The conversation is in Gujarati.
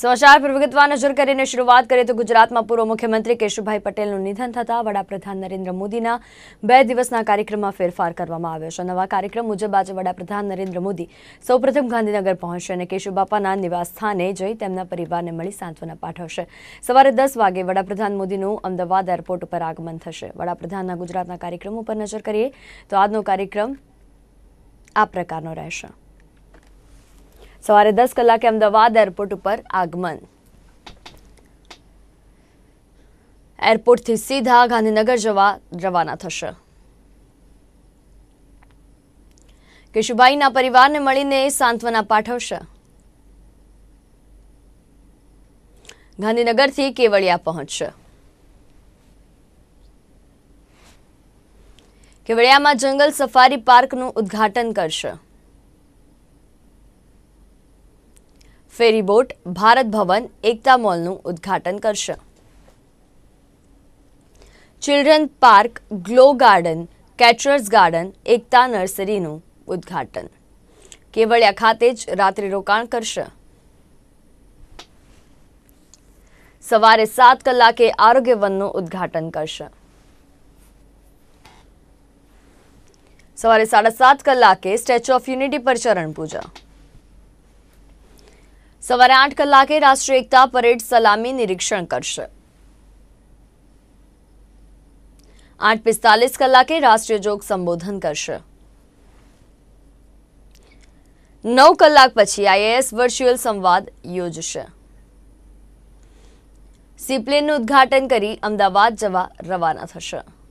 સમાચાર પર વિગતવાર નજર કરીને શરૂઆત કરીએ તો ગુજરાતમાં પૂર્વ મુખ્યમંત્રી કેશુભાઈ પટેલનું નિધન થતાં વડાપ્રધાન નરેન્દ્ર મોદીના બે દિવસના કાર્યક્રમમાં ફેરફાર કરવામાં આવ્યો છે નવા કાર્યક્રમ મુજબ આજે વડાપ્રધાન નરેન્દ્ર મોદી સૌપ્રથમ ગાંધીનગર પહોંચશે અને કેશુબાપાના નિવાસસ્થાને જઈ તેમના પરિવારને મળી સાંત્વના પાઠવશે સવારે દસ વાગે વડાપ્રધાન મોદીનું અમદાવાદ એરપોર્ટ ઉપર આગમન થશે વડાપ્રધાનના ગુજરાતના કાર્યક્રમો પર નજર કરીએ તો આજનો કાર્યક્રમ આ પ્રકારનો રહેશે સવારે દસ કલાકે અમદાવાદ એરપોર્ટ ઉપર આગમન એરપોર્ટથી સીધા ગાંધીનગર જવા રવાના થશે કેશુભાઈના પરિવારને મળીને સાંત્વના પાઠવશે ગાંધીનગરથી કેવડિયા પહોંચશે કેવડિયામાં જંગલ સફારી પાર્કનું ઉદ્ઘાટન કરશે ફેરીબોટ ભારત ભવન એકતા મોલનું ઉદ્ઘાટન કરશે ચિલ્ડ્રન પાર્ક ગ્લો ગાર્ડન કેચરર્સ ગાર્ડન એકતા નર્સરીનું ઉદ્ઘાટન કેવડિયા ખાતે જ રાત્રિ રોકાણ કરશે સવારે સાત કલાકે આરોગ્યવનનું વનનું ઉદ્ઘાટન કરશે સવારે સાડા સાત કલાકે સ્ટેચ્યુ ઓફ યુનિટી પર ચરણ પૂજા सवेरे आठ कलाके राष्ट्रीय एकता परेड सलामी निरीक्षण कर आठ पिस्तालीस कलाके राष्ट्रीय जोग संबोधन कर नौ कलाक पी आईएएस वर्च्युअल संवाद योजना सीप्लेन उद्घाटन कर अमदावाद जवा रवाना रवाना